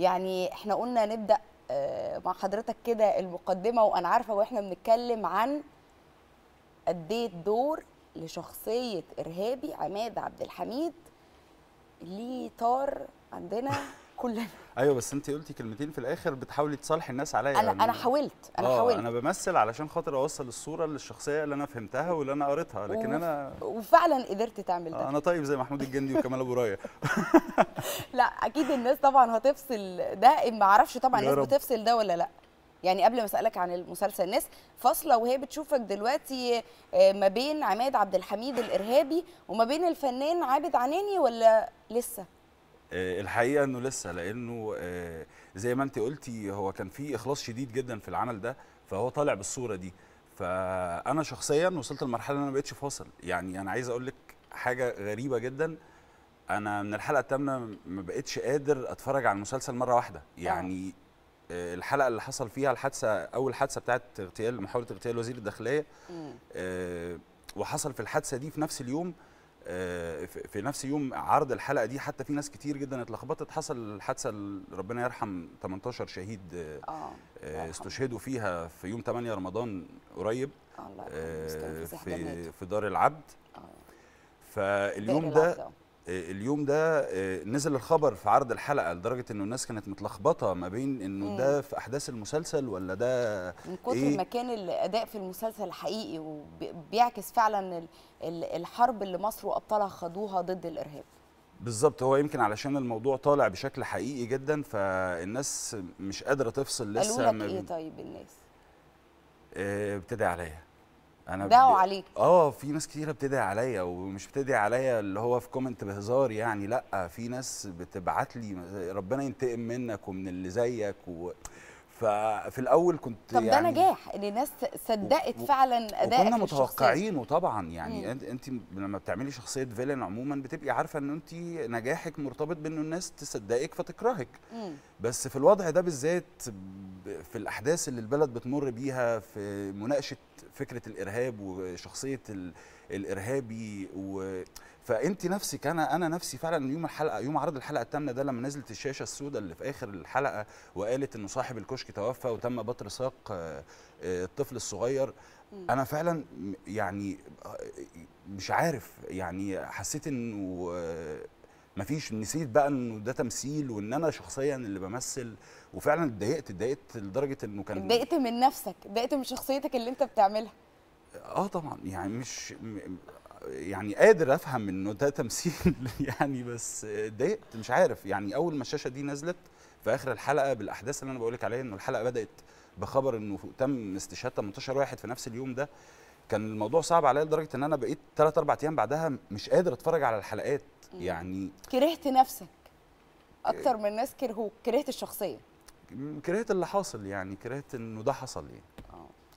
يعني احنا قلنا نبدا آه، مع حضرتك كده المقدمه وانا عارفه واحنا بنتكلم عن قد ايه الدور لشخصيه ارهابي عماد عبد الحميد ليه طار عندنا كلنا ايوه بس انت قلتي كلمتين في الاخر بتحاولي تصالحي الناس عليا انا يعني انا حاولت انا آه، حاولت انا بمثل علشان خاطر اوصل الصوره للشخصيه اللي انا فهمتها واللي انا قريتها لكن و... انا وفعلا قدرت تعمل ده آه، انا طيب زي محمود الجندي وكمال ابو رايه لا اكيد الناس طبعا هتفصل ده ما اعرفش طبعا الناس بتفصل ده ولا لا يعني قبل ما اسالك عن المسلسل الناس فاصله وهي بتشوفك دلوقتي آه، ما بين عماد عبد الحميد الارهابي وما بين الفنان عابد عناني ولا لسه آه، الحقيقه انه لسه لانه آه، زي ما انت قلتي هو كان في اخلاص شديد جدا في العمل ده فهو طالع بالصوره دي فانا شخصيا وصلت لمرحله ان انا ما بقتش فاصل يعني انا عايز اقول لك حاجه غريبه جدا انا من الحلقه الثامنه ما بقتش قادر اتفرج على المسلسل مره واحده آه. يعني الحلقه اللي حصل فيها الحادثه اول حادثه بتاعه اغتيال محاوله اغتيال وزير الداخليه وحصل في الحادثه دي في نفس اليوم آه، في نفس يوم عرض الحلقه دي حتى في ناس كتير جدا اتلخبطت حصل الحادثه ربنا يرحم 18 شهيد آه. آه،, آه، استشهدوا فيها في يوم 8 رمضان قريب آه. في في دار العبد آه. فاليوم ده آه، اليوم ده آه، نزل الخبر في عرض الحلقه لدرجه انه الناس كانت متلخبطه ما بين انه ده في احداث المسلسل ولا ده من كتر إيه؟ ما كان الاداء في المسلسل حقيقي وبيعكس فعلا الحرب اللي مصر وابطالها خدوها ضد الارهاب بالظبط هو يمكن علشان الموضوع طالع بشكل حقيقي جدا فالناس مش قادره تفصل لسه قالوا لك ايه طيب الناس آه، ابتدى عليا انا دعوا عليك اه في ناس كتيره بتدعي عليا ومش بتدعي عليا اللي هو في كومنت بهزار يعني لا في ناس بتبعت لي ربنا ينتقم منك ومن اللي زيك و... ففي الاول كنت طب يعني ده نجاح ان الناس صدقت و... فعلا ادائك كنا متوقعينه طبعا يعني مم. انت لما بتعملي شخصيه فيلن عموما بتبقي عارفه ان انت نجاحك مرتبط بان الناس تصدقك فتكرهك مم. بس في الوضع ده بالذات في الاحداث اللي البلد بتمر بيها في مناقشه فكره الارهاب وشخصيه الارهابي و فانت نفسك انا انا نفسي فعلا يوم الحلقه يوم عرض الحلقه الثامنه ده لما نزلت الشاشه السوداء اللي في اخر الحلقه وقالت انه صاحب الكشك توفى وتم بطر ساق آه، آه، الطفل الصغير انا فعلا يعني آه، مش عارف يعني حسيت انه مفيش نسيت بقى انه ده تمثيل وان انا شخصيا اللي بمثل وفعلا اتضايقت اتضايقت لدرجه انه كان اتضايقت من نفسك اتضايقت من شخصيتك اللي انت بتعملها اه طبعا يعني مش يعني قادر افهم انه ده تمثيل يعني بس اتضايقت مش عارف يعني اول ما الشاشه دي نزلت في اخر الحلقه بالاحداث اللي انا بقول لك عليها انه الحلقه بدات بخبر انه تم استشهاد 18 واحد في نفس اليوم ده كان الموضوع صعب عليا لدرجه ان انا بقيت 3 4 ايام بعدها مش قادر اتفرج على الحلقات يعني كرهت نفسك اكتر من الناس كرهوك كرهت الشخصيه كرهت اللي حاصل يعني كرهت انه ده حصل يعني